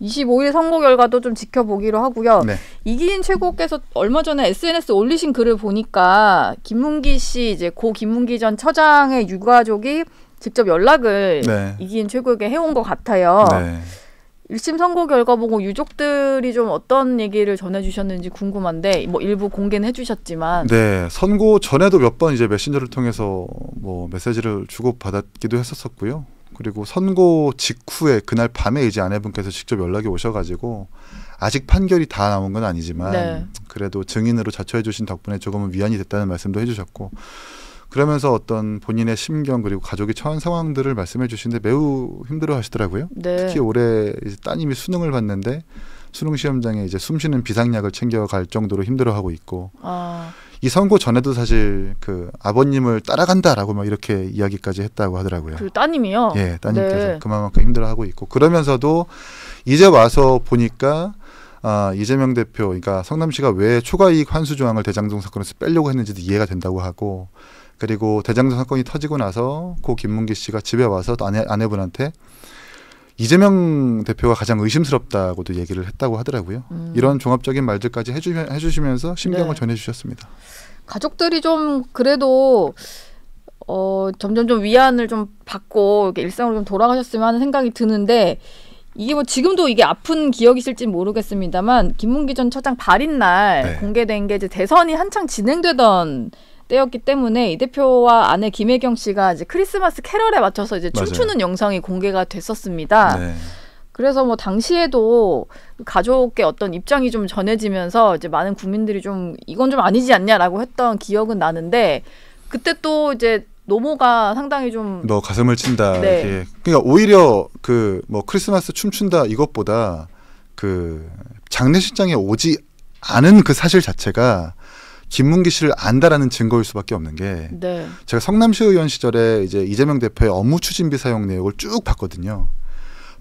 25일 선거 결과도 좀 지켜보기로 하고요. 네. 이기인 최고께서 얼마 전에 SNS 올리신 글을 보니까 김문기 씨 이제 고 김문기 전 처장의 유가족이 직접 연락을 네. 이기인 최고에게 해온 것 같아요. 일 1심 선거 결과 보고 유족들이 좀 어떤 얘기를 전해주셨는지 궁금한데 뭐 일부 공개는 해주셨지만 네선거 전에도 몇 번 이제 메신저를 통해서 뭐 메시지를 주고 받았기도 했었었고요. 그리고 선고 직후에 그날 밤에 이제 아내분께서 직접 연락이 오셔가지고 아직 판결이 다 나온 건 아니지만 네. 그래도 증인으로 자처해 주신 덕분에 조금은 위안이 됐다는 말씀도 해주셨고 그러면서 어떤 본인의 심경 그리고 가족이 처한 상황들을 말씀해 주시는데 매우 힘들어 하시더라고요. 네. 특히 올해 따님이 수능을 봤는데 수능 시험장에 이제 숨쉬는 비상약을 챙겨갈 정도로 힘들어하고 있고 아. 이 선고 전에도 사실 그 아버님을 따라간다라고 막 이렇게 이야기까지 했다고 하더라고요. 그 따님이요? 예, 따님께서 네. 그만큼 힘들어하고 있고 그러면서도 이제 와서 보니까 아, 이재명 대표, 그러니까 성남시가 왜 초과이익 환수 조항을 대장동 사건에서 빼려고 했는지도 이해가 된다고 하고 그리고 대장동 사건이 터지고 나서 고 김문기 씨가 집에 와서 아내, 아내분한테 이재명 대표가 가장 의심스럽다고도 얘기를 했다고 하더라고요. 음. 이런 종합적인 말들까지 해주, 해주시면서 심경을 네. 전해주셨습니다. 가족들이 좀 그래도 어, 점점 좀 위안을 좀 받고 이렇게 일상으로 좀 돌아가셨으면 하는 생각이 드는데 이게 뭐 지금도 이게 아픈 기억이 있지 모르겠습니다만 김문기 전 처장 발인 날 네. 공개된 게 이제 대선이 한창 진행되던 때였기 때문에 이 대표와 아내 김혜경 씨가 이제 크리스마스 캐럴에 맞춰서 이제 맞아요. 춤추는 영상이 공개가 됐었습니다. 네. 그래서 뭐 당시에도 그 가족의 어떤 입장이 좀 전해지면서 이제 많은 국민들이 좀 이건 좀 아니지 않냐라고 했던 기억은 나는데 그때 또 이제 노모가 상당히 좀 너 가슴을 친다. 네. 예. 그러니까 오히려 그 뭐 크리스마스 춤춘다 이것보다 그 장례식장에 오지 않은 그 사실 자체가 김문기 씨를 안다라는 증거일 수밖에 없는 게 네. 제가 성남시 의원 시절에 이제 이재명 대표의 업무 추진비 사용 내역을 쭉 봤거든요.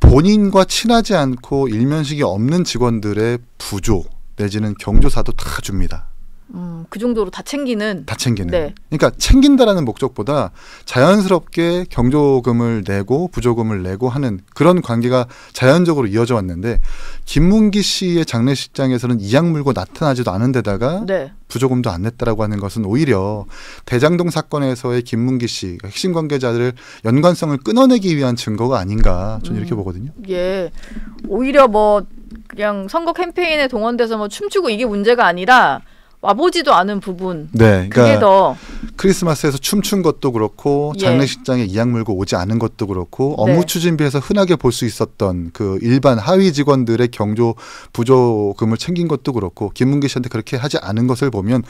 본인과 친하지 않고 일면식이 없는 직원들의 부조 내지는 경조사도 다 줍니다. 음, 그 정도로 다 챙기는. 다 챙기는. 네. 그러니까 챙긴다라는 목적보다 자연스럽게 경조금을 내고 부조금을 내고 하는 그런 관계가 자연적으로 이어져 왔는데 김문기 씨의 장례식장에서는 이악 물고 나타나지도 않은 데다가 네. 부조금도 안 냈다라고 하는 것은 오히려 대장동 사건에서의 김문기 씨 핵심 관계자들 연관성을 끊어내기 위한 증거가 아닌가 저는 이렇게 음. 보거든요. 예, 오히려 뭐 그냥 선거 캠페인에 동원돼서 뭐 춤추고 이게 문제가 아니라. 와보지도 않은 부분. 네, 그러니까 그게 더 크리스마스에서 춤춘 것도 그렇고 예. 장례식장에 이악 물고 오지 않은 것도 그렇고 네. 업무 네. 추진비에서 흔하게 볼 수 있었던 그 일반 하위 직원들의 경조 부조금을 챙긴 것도 그렇고 김문기 씨한테 그렇게 하지 않은 것을 보면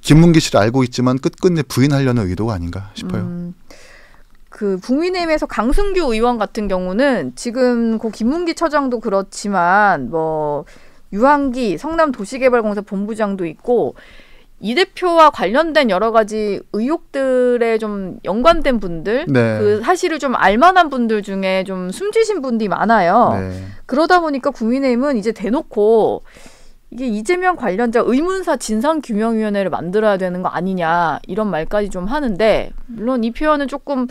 김문기 씨를 알고 있지만 끝끝내 부인하려는 의도가 아닌가 싶어요. 음. 그 국민의힘에서 강승규 의원 같은 경우는 지금 고 김문기 처장도 그렇지만 뭐 유한기 성남 도시개발공사 본부장도 있고 이 대표와 관련된 여러 가지 의혹들에 좀 연관된 분들, 네. 그 사실을 좀 알만한 분들 중에 좀 숨지신 분들이 많아요. 네. 그러다 보니까 국민의힘은 이제 대놓고 이게 이재명 관련자 의문사 진상규명위원회를 만들어야 되는 거 아니냐 이런 말까지 좀 하는데 물론 이 표현은 조금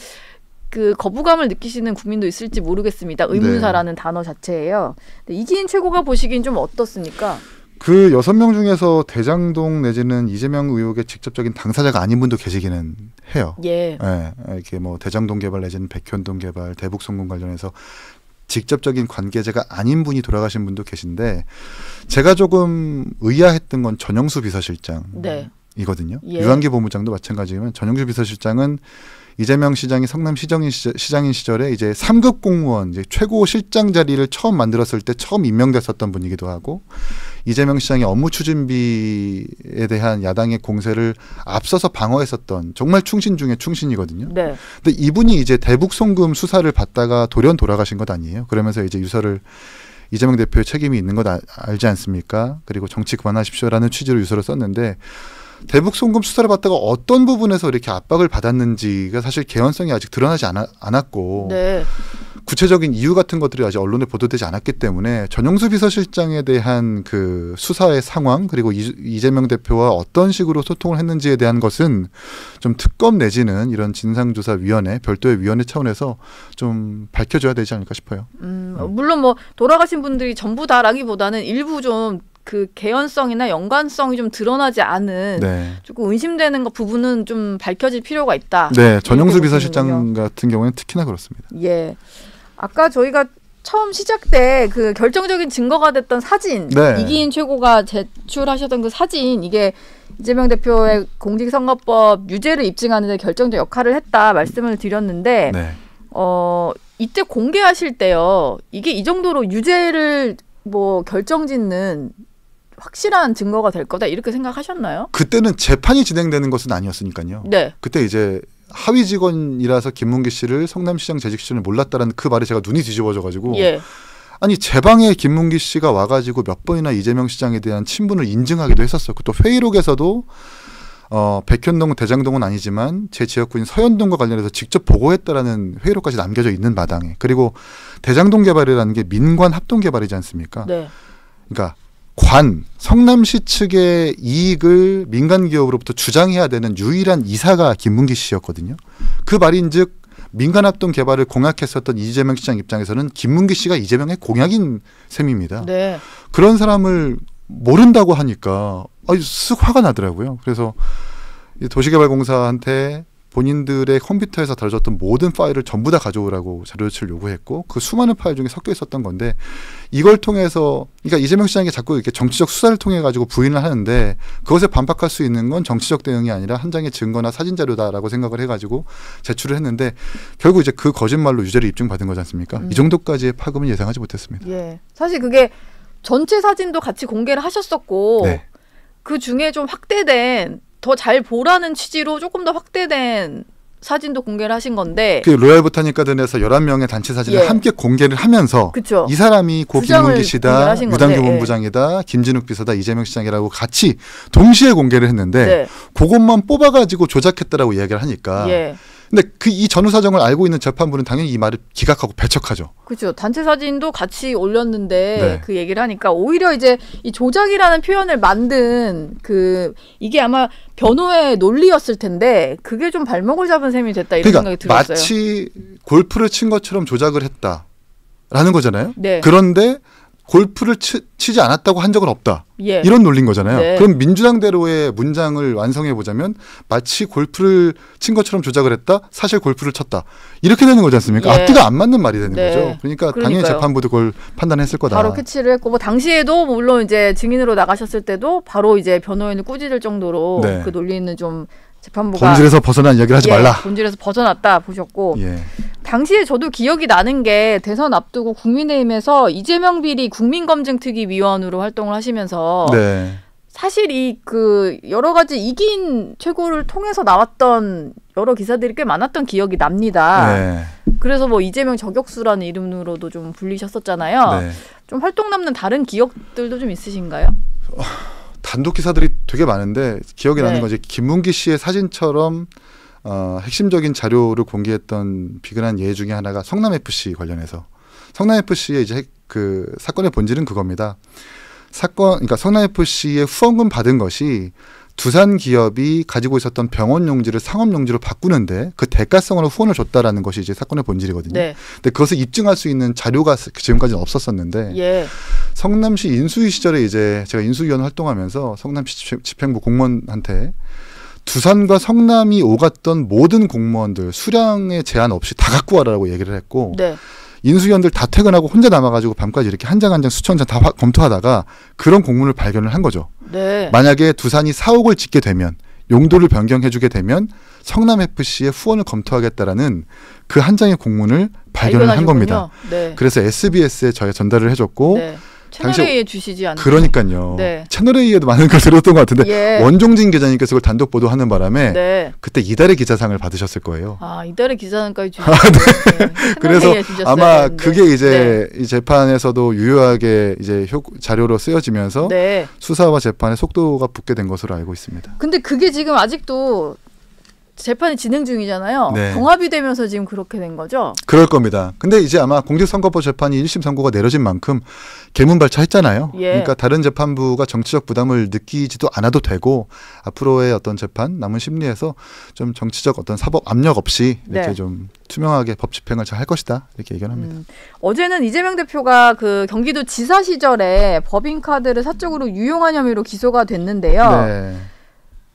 그 거부감을 느끼시는 국민도 있을지 모르겠습니다. 네. 의문사라는 네. 단어 자체예요. 이기인 최고가 보시기엔 좀 어떻습니까? 그 여섯 명 중에서 대장동 내지는 이재명 의혹의 직접적인 당사자가 아닌 분도 계시기는 해요. 예. 예 이렇게 뭐 대장동 개발 내지는 백현동 개발, 대북송금 관련해서 직접적인 관계자가 아닌 분이 돌아가신 분도 계신데 제가 조금 의아했던 건 전영수 비서실장. 이거든요. 네. 예. 유한기 본부장도 마찬가지지만 전영수 비서실장은 이재명 시장이 성남 시정인 시절, 시장인 시절에 이제 삼급 공무원 이제 최고 실장 자리를 처음 만들었을 때 처음 임명됐었던 분이기도 하고 이재명 시장이 업무 추진비에 대한 야당의 공세를 앞서서 방어했었던 정말 충신 중에 충신이거든요. 네. 근데 이분이 이제 대북 송금 수사를 받다가 돌연 돌아가신 것 아니에요. 그러면서 이제 유서를 이재명 대표의 책임이 있는 것 아, 알지 않습니까? 그리고 정치 그만하십시오라는 취지로 유서를 썼는데 대북 송금 수사를 받다가 어떤 부분에서 이렇게 압박을 받았는지가 사실 개연성이 아직 드러나지 않았고 네. 구체적인 이유 같은 것들이 아직 언론에 보도되지 않았기 때문에 전용수 비서실장에 대한 그 수사의 상황 그리고 이재명 대표와 어떤 식으로 소통을 했는지에 대한 것은 좀 특검 내지는 이런 진상조사위원회 별도의 위원회 차원에서 좀밝혀져야 되지 않을까 싶어요. 음, 물론 뭐 돌아가신 분들이 전부 다라기보다는 일부 좀그 개연성이나 연관성이 좀 드러나지 않은 네. 조금 의심되는 것 부분은 좀 밝혀질 필요가 있다. 네, 전영수 비서실장 같은 경우에는 특히나 그렇습니다. 예, 아까 저희가 처음 시작 때 그 결정적인 증거가 됐던 사진 네. 이기인 최고가 제출하셨던 그 사진 이게 이재명 대표의 공직선거법 유죄를 입증하는데 결정적 역할을 했다 말씀을 드렸는데 네. 어 이때 공개하실 때요 이게 이 정도로 유죄를 뭐 결정짓는 확실한 증거가 될 거다 이렇게 생각하셨나요? 그때는 재판이 진행되는 것은 아니었으니까요. 네. 그때 이제 하위 직원이라서 김문기 씨를 성남시장 재직 시절에 몰랐다라는 그 말에 제가 눈이 뒤집어져가지고 예. 아니 제 방에 김문기 씨가 와가지고 몇 번이나 이재명 시장에 대한 친분을 인증하기도 했었어요. 그또 회의록에서도 어, 백현동 대장동은 아니지만 제 지역구인 서현동과 관련해서 직접 보고했다라는 회의록까지 남겨져 있는 마당에 그리고 대장동 개발이라는 게 민관 합동 개발이지 않습니까? 네. 그러니까 관 성남시 측의 이익을 민간 기업으로부터 주장해야 되는 유일한 이사가 김문기 씨였거든요. 그 말인즉 민간합동 개발을 공약했었던 이재명 시장 입장에서는 김문기 씨가 이재명의 공약인 셈입니다. 네. 그런 사람을 모른다고 하니까 아유 쓱 화가 나더라고요. 그래서 도시개발공사한테 본인들의 컴퓨터에서 다뤄졌던 모든 파일을 전부 다 가져오라고 자료 제출을 요구했고 그 수많은 파일 중에 섞여 있었던 건데 이걸 통해서 그러니까 이재명 시장이 자꾸 이렇게 정치적 수사를 통해 가지고 부인을 하는데 그것에 반박할 수 있는 건 정치적 대응이 아니라 한 장의 증거나 사진 자료다라고 생각을 해 가지고 제출을 했는데 결국 이제 그 거짓말로 유죄를 입증받은 거지 않습니까? 음. 이 정도까지의 파급은 예상하지 못했습니다. 예. 사실 그게 전체 사진도 같이 공개를 하셨었고 네. 그 중에 좀 확대된 더잘 보라는 취지로 조금 더 확대된 사진도 공개를 하신 건데 그 로얄 보타니카 등에서 11명의 단체 사진을 예. 함께 공개를 하면서 그쵸. 이 사람이 고 김문기 씨다, 유당규 예. 본부장이다, 예. 김진욱 비서다, 이재명 시장이라고 같이 동시에 공개를 했는데 네. 그것만 뽑아가지고 조작했다라고 이야기를 하니까 예. 근데 그 이 전후 사정을 알고 있는 재판부는 당연히 이 말을 기각하고 배척하죠. 그렇죠. 단체 사진도 같이 올렸는데 네. 그 얘기를 하니까 오히려 이제 이 조작이라는 표현을 만든 그 이게 아마 변호의 논리였을 텐데 그게 좀 발목을 잡은 셈이 됐다 이런 그러니까 생각이 들었어요. 마치 골프를 친 것처럼 조작을 했다라는 거잖아요. 네. 그런데 골프를 치, 지 않았다고 한 적은 없다. 예. 이런 논리인 거잖아요. 네. 그럼 민주당대로의 문장을 완성해 보자면 마치 골프를 친 것처럼 조작을 했다. 사실 골프를 쳤다. 이렇게 되는 거지 않습니까? 예. 앞뒤가 안 맞는 말이 되는 네. 거죠. 그러니까 그러니까요. 당연히 재판부도 그걸 판단했을 거다. 바로 캐치를 했고 뭐 당시에도 뭐 물론 이제 증인으로 나가셨을 때도 바로 이제 변호인을 꾸짖을 정도로 네. 그 논리는 좀 재판부가 본질에서 벗어난 이야기를 하지 예. 말라. 본질에서 벗어났다 보셨고. 예. 당시에 저도 기억이 나는 게 대선 앞두고 국민의힘에서 이재명 비리 국민검증특위위원으로 활동을 하시면서 네. 사실 이 그 여러 가지 이긴 최고를 통해서 나왔던 여러 기사들이 꽤 많았던 기억이 납니다. 네. 그래서 뭐 이재명 저격수라는 이름으로도 좀 불리셨었잖아요. 네. 좀 활동 남는 다른 기억들도 좀 있으신가요? 어, 단독 기사들이 되게 많은데 기억에 나는 거지 김문기 씨의 사진처럼 어, 핵심적인 자료를 공개했던 비근한 예외 중에 하나가 성남 FC 관련해서 성남 FC의 이제 그 사건의 본질은 그겁니다. 사건 그러니까 성남 FC의 후원금 받은 것이 두산 기업이 가지고 있었던 병원 용지를 상업 용지로 바꾸는데 그 대가성으로 후원을 줬다라는 것이 이제 사건의 본질이거든요. 네. 근데 그것을 입증할 수 있는 자료가 지금까지는 없었었는데 예. 성남시 인수위 시절에 이제 제가 인수위원 활동하면서 성남시 집행부 공무원한테 두산과 성남이 오갔던 모든 공무원들 수량의 제한 없이 다 갖고 와라라고 얘기를 했고 네. 인수위원들 다 퇴근하고 혼자 남아가지고 밤까지 이렇게 한 장 한 장 수천 장 다 검토하다가 그런 공문을 발견을 한 거죠. 네. 만약에 두산이 사옥을 짓게 되면 용도를 변경해주게 되면 성남 FC의 후원을 검토하겠다라는 그 한 장의 공문을 발견을 한 겁니다. 네. 그래서 SBS에 저희 전달을 해줬고. 네. 채널 A에 주시지 않나요? 그러니까요. 네. 채널 A에도 많은 걸 들었던 것 같은데 예. 원종진 기자님께서 그걸 단독 보도하는 바람에 네. 그때 이달의 기자상을 받으셨을 거예요. 아 이달의 기자상까지 주셨어요. 아, 네. 네. 그래서 아마 했는데. 그게 이제 네. 이 재판에서도 유효하게 이제 효, 자료로 쓰여지면서 네. 수사와 재판의 속도가 붙게 된 것으로 알고 있습니다. 근데 그게 지금 아직도 재판이 진행 중이잖아요. 네. 병합이 되면서 지금 그렇게 된 거죠? 그럴 겁니다. 근데 이제 아마 공직선거법 재판이 1심 선고가 내려진 만큼 개문발차 했잖아요. 예. 그러니까 다른 재판부가 정치적 부담을 느끼지도 않아도 되고 앞으로의 어떤 재판 남은 심리에서 좀 정치적 어떤 사법 압력 없이 이렇게 네. 좀 투명하게 법 집행을 잘 할 것이다 이렇게 의견합니다. 음. 어제는 이재명 대표가 그 경기도 지사 시절에 법인카드를 사적으로 유용한 혐의로 기소가 됐는데요. 네.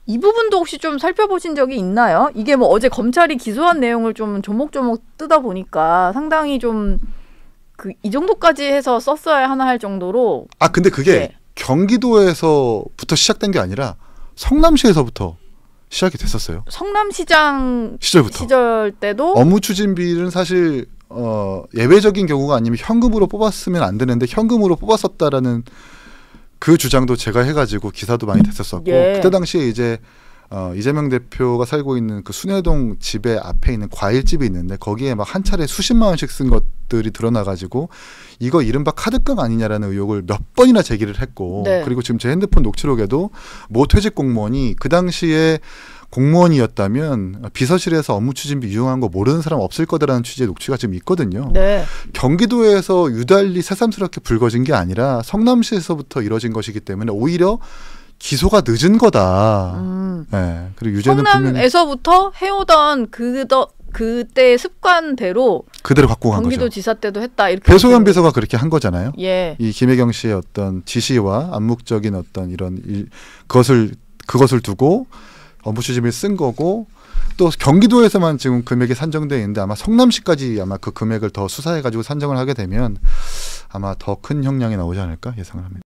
이 부분도 혹시 좀 살펴보신 적이 있나요? 이게 뭐 어제 검찰이 기소한 내용을 좀 조목조목 뜨다 보니까 상당히 좀 그 이 정도까지 해서 썼어야 하나 할 정도로 아 근데 그게 네. 경기도에서부터 시작된 게 아니라 성남시에서부터 시작이 됐었어요. 성남시장 시절부터 시절 때도 업무 추진비는 사실 어 예외적인 경우가 아니면 현금으로 뽑았으면 안 되는데 현금으로 뽑았었다라는 그 주장도 제가 해가지고 기사도 많이 됐었었고 예. 그때 당시에 이제 어, 이재명 대표가 살고 있는 그 순회동 집에 앞에 있는 과일집이 있는데 거기에 막 한 차례 수십만 원씩 쓴 것들이 드러나가지고 이거 이른바 카드깡 아니냐라는 의혹을 몇 번이나 제기를 했고 네. 그리고 지금 제 핸드폰 녹취록에도 모 퇴직 공무원이 그 당시에 공무원이었다면 비서실에서 업무 추진비 유용한 거 모르는 사람 없을 거다라는 취지의 녹취가 지금 있거든요. 네. 경기도에서 유달리 새삼스럽게 불거진 게 아니라 성남시에서부터 이뤄진 것이기 때문에 오히려 기소가 늦은 거다. 음. 네. 그리고 유죄는 성남에서부터 해오던 그 더 그때 습관대로 그대로 갖고 간 경기도 지사 때도 했다 이렇게 배소연 비서가 그렇게 한 거잖아요. 예. 이 김혜경 씨의 어떤 지시와 암묵적인 어떤 이런 일, 그것을 그것을 두고 부시즘이 어, 쓴 거고 또 경기도에서만 지금 금액이 산정되어 있는데 아마 성남시까지 아마 그 금액을 더 수사해 가지고 산정을 하게 되면 아마 더 큰 형량이 나오지 않을까 예상을 합니다.